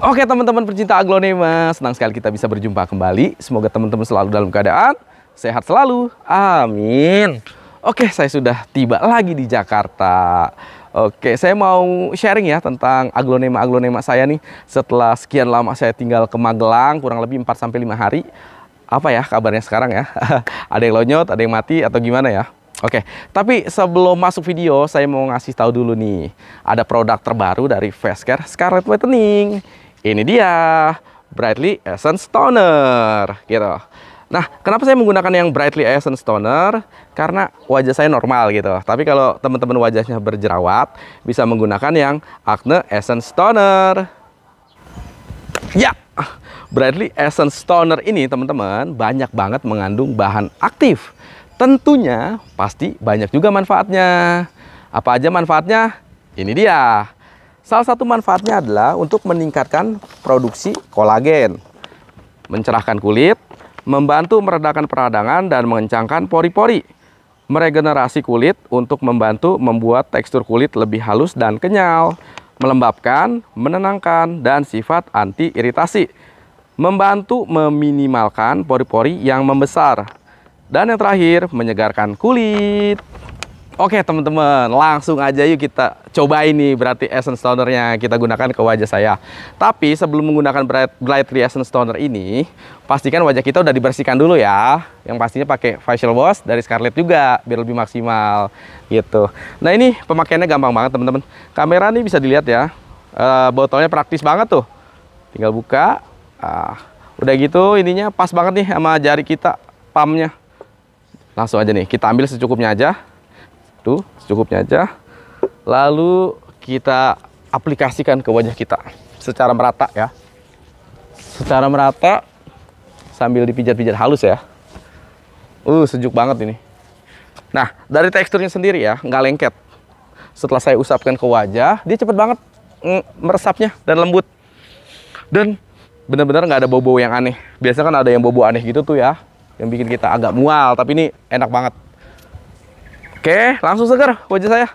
Oke teman-teman pecinta aglonema, senang sekali kita bisa berjumpa kembali. Semoga teman-teman selalu dalam keadaan sehat selalu. Amin. Oke, saya sudah tiba lagi di Jakarta. Oke, saya mau sharing ya tentang aglonema-aglonema saya nih. Setelah sekian lama saya tinggal ke Magelang, kurang lebih 4 sampai 5 hari. Apa ya kabarnya sekarang ya? ada yang lonyot, ada yang mati atau gimana ya? Oke, tapi sebelum masuk video, saya mau ngasih tahu dulu nih, ada produk terbaru dari Facecare Scarlet Whitening ini dia Brightly Essence Toner gitu. Nah, kenapa saya menggunakan yang Brightly Essence Toner? Karena wajah saya normal gitu. Tapi kalau teman-teman wajahnya berjerawat, bisa menggunakan yang Acne Essence Toner. Ya, Brightly Essence Toner ini teman-teman banyak banget mengandung bahan aktif. Tentunya pasti banyak juga manfaatnya. Apa aja manfaatnya? Ini dia. Salah satu manfaatnya adalah untuk meningkatkan produksi kolagen, mencerahkan kulit, membantu meredakan peradangan dan mengencangkan pori-pori, meregenerasi kulit untuk membantu membuat tekstur kulit lebih halus dan kenyal, melembabkan, menenangkan, dan sifat anti-iritasi, membantu meminimalkan pori-pori yang membesar, dan yang terakhir menyegarkan kulit. Oke teman-teman, langsung aja yuk kita coba ini berarti Essence Tonernya kita gunakan ke wajah saya. Tapi sebelum menggunakan Bright, Bright Essence Toner ini, pastikan wajah kita udah dibersihkan dulu ya. Yang pastinya pakai facial wash dari Scarlett juga, biar lebih maksimal gitu. Nah ini pemakaiannya gampang banget teman-teman. Kamera nih bisa dilihat ya, e, botolnya praktis banget tuh. Tinggal buka, ah, udah gitu ininya pas banget nih sama jari kita, pamnya. Langsung aja nih, kita ambil secukupnya aja itu secukupnya aja. Lalu kita aplikasikan ke wajah kita secara merata ya. Secara merata sambil dipijat-pijat halus ya. Uh, sejuk banget ini. Nah, dari teksturnya sendiri ya, nggak lengket. Setelah saya usapkan ke wajah, dia cepet banget meresapnya dan lembut. Dan benar-benar nggak ada bau-bau yang aneh. Biasanya kan ada yang bau-bau aneh gitu tuh ya, yang bikin kita agak mual. Tapi ini enak banget. Oke, langsung seger wajah saya.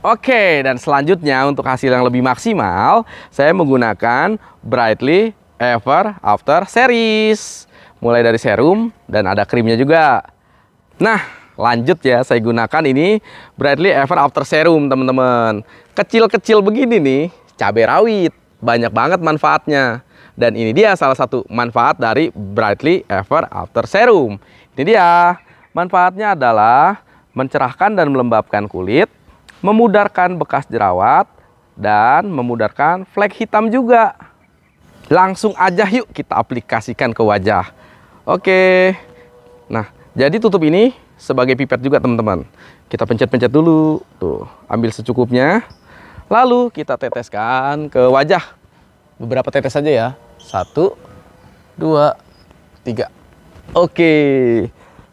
Oke, dan selanjutnya untuk hasil yang lebih maksimal, saya menggunakan Brightly Ever After Series. Mulai dari serum dan ada krimnya juga. Nah, lanjut ya, saya gunakan ini Brightly Ever After Serum, teman-teman. Kecil-kecil begini nih, cabai rawit. Banyak banget manfaatnya. Dan ini dia salah satu manfaat dari Brightly Ever After Serum. Ini dia. Manfaatnya adalah mencerahkan dan melembabkan kulit, memudarkan bekas jerawat, dan memudarkan flek hitam juga. Langsung aja yuk kita aplikasikan ke wajah. Oke. Nah, jadi tutup ini sebagai pipet juga teman-teman. Kita pencet-pencet dulu. Tuh, ambil secukupnya. Lalu kita teteskan ke wajah. Beberapa tetes aja ya. Satu, dua, tiga. Oke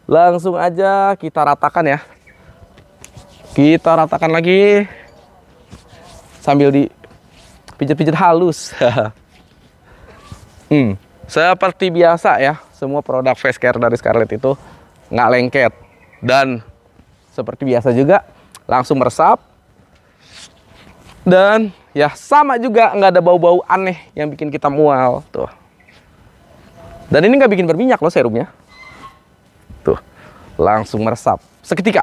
langsung aja kita ratakan ya kita ratakan lagi sambil di pijat-pijat halus hmm. seperti biasa ya semua produk face care dari Scarlett itu nggak lengket dan seperti biasa juga langsung meresap dan ya sama juga nggak ada bau-bau aneh yang bikin kita mual tuh dan ini nggak bikin berminyak loh serumnya langsung meresap seketika.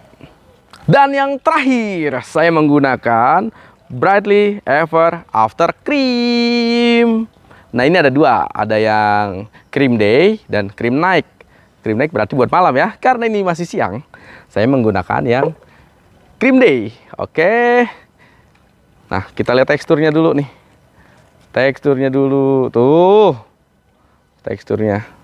Dan yang terakhir, saya menggunakan Brightly Ever After Cream. Nah ini ada dua, ada yang cream day dan cream night. Cream night berarti buat malam ya, karena ini masih siang. Saya menggunakan yang cream day, oke. Nah kita lihat teksturnya dulu nih. Teksturnya dulu, tuh. Teksturnya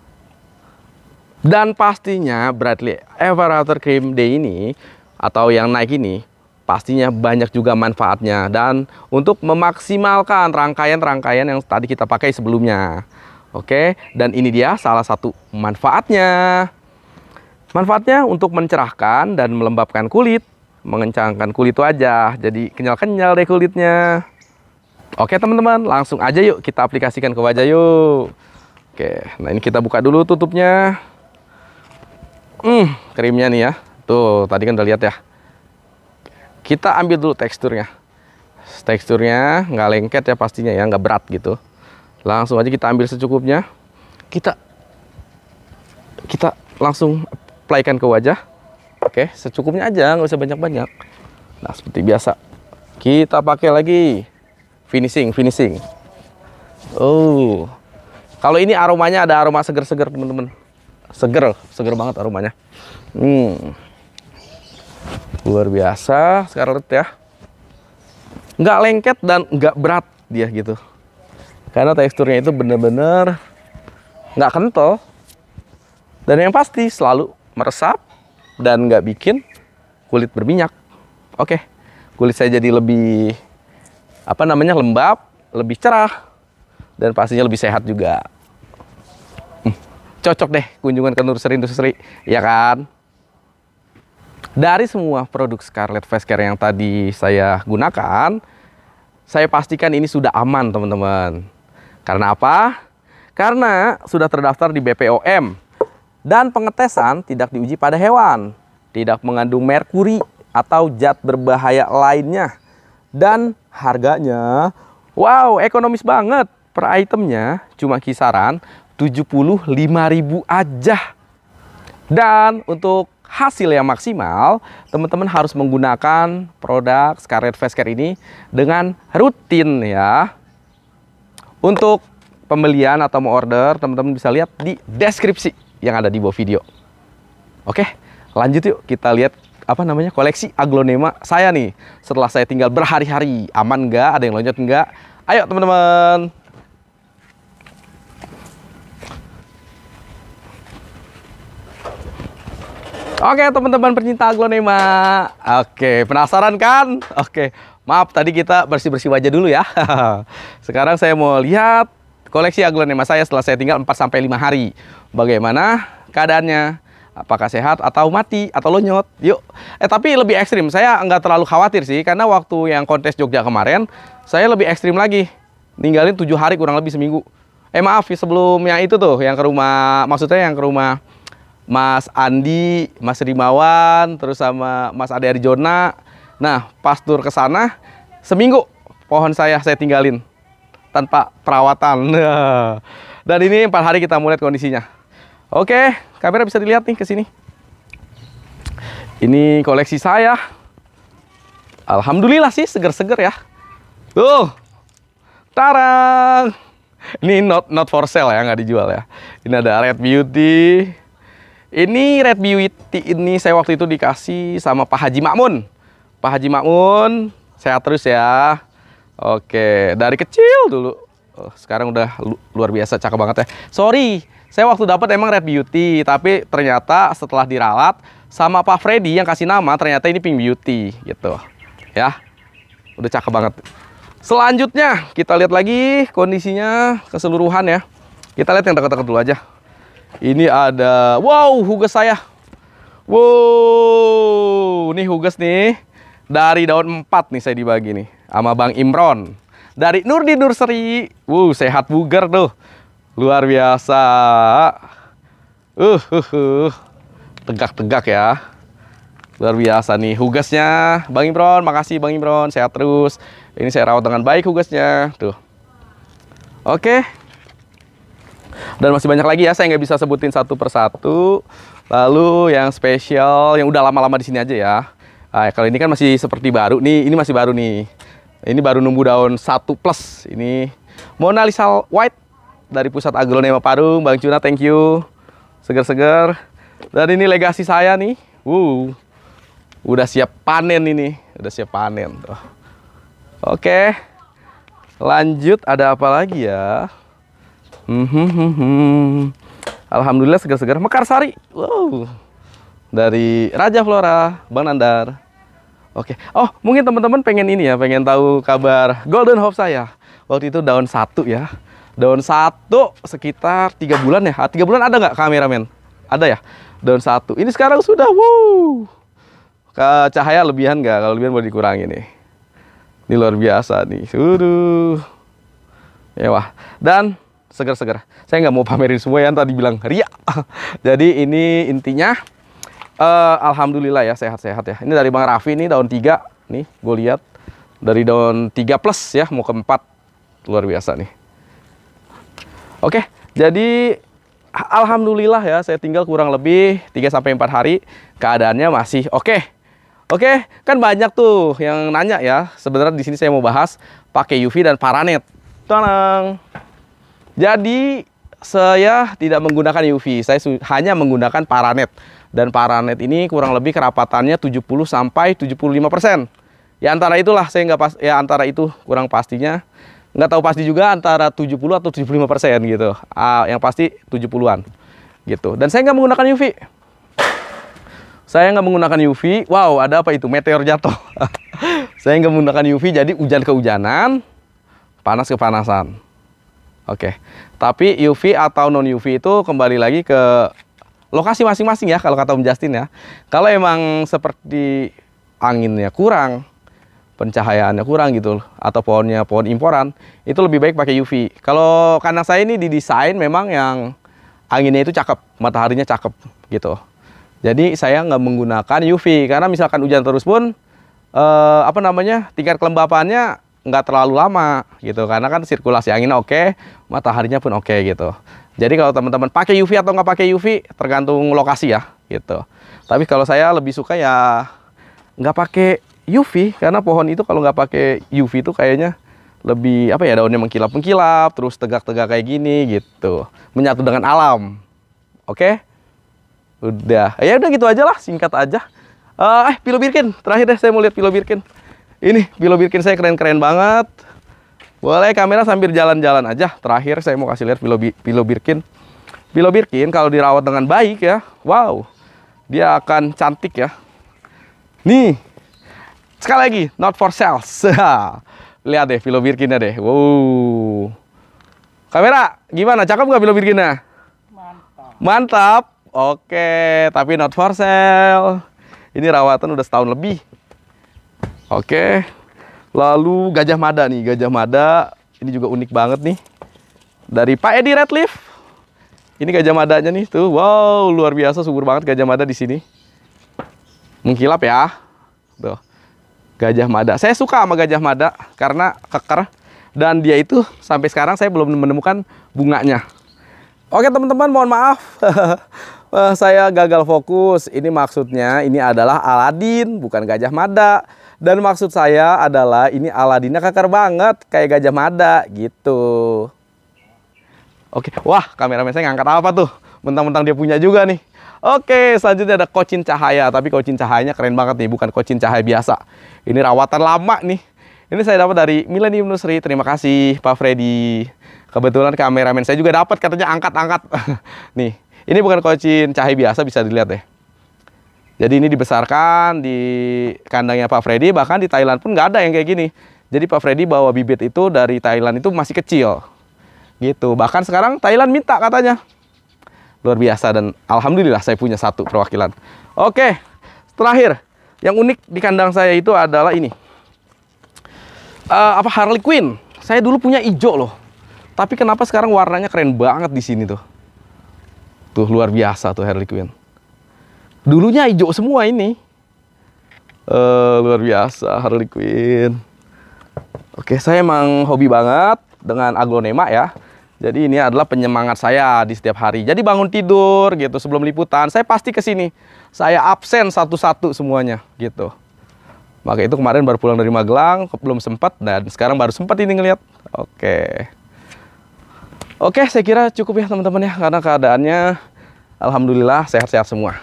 dan pastinya Bradley Evaporator Cream Day ini atau yang naik ini pastinya banyak juga manfaatnya dan untuk memaksimalkan rangkaian-rangkaian yang tadi kita pakai sebelumnya. Oke, dan ini dia salah satu manfaatnya. Manfaatnya untuk mencerahkan dan melembabkan kulit, mengencangkan kulit aja. jadi kenyal-kenyal deh kulitnya. Oke teman-teman, langsung aja yuk kita aplikasikan ke wajah yuk. Oke, nah ini kita buka dulu tutupnya. Hmm, krimnya nih ya. Tuh, tadi kan udah lihat ya. Kita ambil dulu teksturnya. Teksturnya nggak lengket ya pastinya ya, nggak berat gitu. Langsung aja kita ambil secukupnya. Kita kita langsung applykan ke wajah. Oke, secukupnya aja, nggak usah banyak-banyak. Nah, seperti biasa. Kita pakai lagi finishing, finishing. Oh. Kalau ini aromanya ada aroma seger-seger, teman-teman seger seger banget aromanya hmm. luar biasa Scarlet ya nggak lengket dan nggak berat dia gitu karena teksturnya itu bener-bener nggak kental dan yang pasti selalu meresap dan nggak bikin kulit berminyak oke kulit saya jadi lebih apa namanya lembab lebih cerah dan pastinya lebih sehat juga cocok deh kunjungan ke nursery industri, ya kan? Dari semua produk Scarlett Fastcare yang tadi saya gunakan, saya pastikan ini sudah aman teman-teman. Karena apa? Karena sudah terdaftar di BPOM dan pengetesan tidak diuji pada hewan, tidak mengandung merkuri atau zat berbahaya lainnya. Dan harganya, wow ekonomis banget. Per itemnya cuma kisaran 75.000 aja. Dan untuk hasil yang maksimal, teman-teman harus menggunakan produk Scarlet Care ini dengan rutin ya. Untuk pembelian atau mau order, teman-teman bisa lihat di deskripsi yang ada di bawah video. Oke, lanjut yuk kita lihat apa namanya koleksi aglonema saya nih. Setelah saya tinggal berhari-hari, aman nggak? Ada yang loncat nggak? Ayo teman-teman. Oke teman-teman pencinta aglonema. Oke penasaran kan? Oke maaf tadi kita bersih-bersih wajah dulu ya. Sekarang saya mau lihat koleksi aglonema saya setelah saya tinggal 4 sampai 5 hari. Bagaimana keadaannya? Apakah sehat atau mati atau lonyot? Yuk. Eh tapi lebih ekstrim. Saya nggak terlalu khawatir sih karena waktu yang kontes Jogja kemarin saya lebih ekstrim lagi. Ninggalin 7 hari kurang lebih seminggu. Eh maaf sebelumnya itu tuh yang ke rumah maksudnya yang ke rumah Mas Andi, Mas Rimawan, terus sama Mas Ade Arjona. Nah, pas tur ke sana seminggu pohon saya saya tinggalin tanpa perawatan. Dan ini empat hari kita mulai kondisinya. Oke, kamera bisa dilihat nih ke sini. Ini koleksi saya. Alhamdulillah sih seger-seger ya. Tuh. Tarang. Ini not not for sale ya, nggak dijual ya. Ini ada Red Beauty, ini Red Beauty ini saya waktu itu dikasih sama Pak Haji Makmun. Pak Haji Makmun, saya terus ya. Oke, dari kecil dulu. Oh, sekarang udah luar biasa, cakep banget ya. Sorry, saya waktu dapat emang Red Beauty, tapi ternyata setelah diralat sama Pak Freddy yang kasih nama, ternyata ini Pink Beauty gitu. Ya, udah cakep banget. Selanjutnya kita lihat lagi kondisinya keseluruhan ya. Kita lihat yang dekat-dekat dulu aja. Ini ada, wow, hugas saya. Wow, ini hugas nih. Dari daun 4 nih saya dibagi nih sama Bang Imron. Dari Nurdi Nurseri. Wow, sehat bugar tuh. Luar biasa. Uh, uh, uh. Tegak-tegak ya. Luar biasa nih hugasnya. Bang Imron, makasih Bang Imron. Sehat terus. Ini saya rawat dengan baik hugasnya. Tuh. Oke. Dan masih banyak lagi ya, saya nggak bisa sebutin satu persatu. Lalu yang spesial, yang udah lama-lama di sini aja ya. Nah, ya, kalau ini kan masih seperti baru nih, ini masih baru nih. Ini baru nunggu daun satu plus. Ini Mona Lisa White dari Pusat Agronema Parung, Bang Cuna, thank you. Seger-seger. Dan ini legasi saya nih. Wow. Udah siap panen ini, udah siap panen tuh. Oke. Lanjut ada apa lagi ya? Mhm, mhm. Alhamdulillah segar-segar Mekarsari. Wow. Dari Raja Flora, Bang Nandar. Oke. Oh, mungkin teman-teman pengen ini ya, pengen tahu kabar Golden Hope saya. Waktu itu daun satu ya. Daun satu sekitar tiga bulan ya. Ah, tiga bulan ada nggak kameramen? Ada ya. Daun satu. Ini sekarang sudah wow. cahaya lebihan nggak? Kalau lebihan boleh dikurangi nih. Ini luar biasa nih. Suruh. Mewah. Dan segera-segera Saya nggak mau pamerin semua yang tadi bilang ria. Jadi ini intinya, uh, alhamdulillah ya sehat-sehat ya. Ini dari Bang Raffi ini daun tiga nih, gue lihat dari daun tiga plus ya mau ke 4 luar biasa nih. Oke, jadi alhamdulillah ya saya tinggal kurang lebih 3 sampai empat hari keadaannya masih oke. Oke, kan banyak tuh yang nanya ya. Sebenarnya di sini saya mau bahas pakai UV dan paranet. Tolong. Jadi saya tidak menggunakan UV, saya hanya menggunakan paranet. Dan paranet ini kurang lebih kerapatannya 70 sampai 75%. Ya antara itulah saya nggak pas ya antara itu kurang pastinya. Nggak tahu pasti juga antara 70 atau 75% gitu. Ah, yang pasti 70-an gitu. Dan saya nggak menggunakan UV. Saya nggak menggunakan UV. Wow, ada apa itu? Meteor jatuh. saya nggak menggunakan UV jadi hujan kehujanan, panas kepanasan. Oke. Tapi UV atau non UV itu kembali lagi ke lokasi masing-masing ya kalau kata Om Justin ya. Kalau emang seperti anginnya kurang, pencahayaannya kurang gitu atau pohonnya pohon imporan, itu lebih baik pakai UV. Kalau kandang saya ini didesain memang yang anginnya itu cakep, mataharinya cakep gitu. Jadi saya nggak menggunakan UV karena misalkan hujan terus pun eh, apa namanya tingkat kelembapannya nggak terlalu lama gitu karena kan sirkulasi angin oke mataharinya pun oke gitu jadi kalau teman-teman pakai UV atau nggak pakai UV tergantung lokasi ya gitu tapi kalau saya lebih suka ya nggak pakai UV karena pohon itu kalau nggak pakai UV itu kayaknya lebih apa ya daunnya mengkilap mengkilap terus tegak-tegak kayak gini gitu menyatu dengan alam oke udah ya udah gitu aja lah singkat aja uh, eh pilo birkin terakhir deh saya mau lihat pilo birkin ini Bilo Birkin saya keren-keren banget. Boleh kamera sambil jalan-jalan aja. Terakhir saya mau kasih lihat Bilo, Birkin. Bilo Birkin kalau dirawat dengan baik ya, wow, dia akan cantik ya. Nih, sekali lagi, not for sales. lihat deh Bilo Birkinnya deh. Wow. Kamera, gimana? Cakep nggak Bilo Birkinnya? Mantap. Mantap. Oke, tapi not for sale. Ini rawatan udah setahun lebih. Oke. Lalu gajah mada nih, gajah mada ini juga unik banget nih. Dari Pak Edi Redleaf. Ini gajah madanya nih tuh. Wow, luar biasa subur banget gajah mada di sini. Mengkilap ya. Tuh. Gajah mada. Saya suka sama gajah mada karena keker dan dia itu sampai sekarang saya belum menemukan bunganya. Oke teman-teman mohon maaf saya gagal fokus. Ini maksudnya ini adalah Aladin bukan Gajah Mada. Dan maksud saya adalah ini Aladinnya kakar banget kayak gajah mada gitu. Oke, wah kameramen saya ngangkat apa tuh? Mentang-mentang dia punya juga nih. Oke, selanjutnya ada kocin cahaya. Tapi kocin cahayanya keren banget nih, bukan kocin cahaya biasa. Ini rawatan lama nih. Ini saya dapat dari Millennium Nusri. Terima kasih Pak Freddy. Kebetulan kameramen saya juga dapat katanya angkat-angkat. nih, ini bukan kocin cahaya biasa bisa dilihat deh. Ya. Jadi ini dibesarkan di kandangnya Pak Freddy, bahkan di Thailand pun nggak ada yang kayak gini. Jadi Pak Freddy bawa bibit itu dari Thailand itu masih kecil. Gitu. Bahkan sekarang Thailand minta katanya. Luar biasa dan alhamdulillah saya punya satu perwakilan. Oke, terakhir yang unik di kandang saya itu adalah ini. Uh, apa Harley Quinn? Saya dulu punya ijo loh. Tapi kenapa sekarang warnanya keren banget di sini tuh? Tuh luar biasa tuh Harley Quinn dulunya hijau semua ini uh, luar biasa Harley Quinn oke saya emang hobi banget dengan aglonema ya jadi ini adalah penyemangat saya di setiap hari. Jadi bangun tidur gitu sebelum liputan, saya pasti ke sini. Saya absen satu-satu semuanya gitu. Maka itu kemarin baru pulang dari Magelang, belum sempat dan sekarang baru sempat ini ngeliat. Oke. Oke, saya kira cukup ya teman-teman ya karena keadaannya alhamdulillah sehat-sehat semua.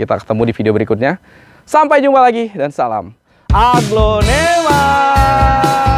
Kita ketemu di video berikutnya. Sampai jumpa lagi dan salam. Aglonema.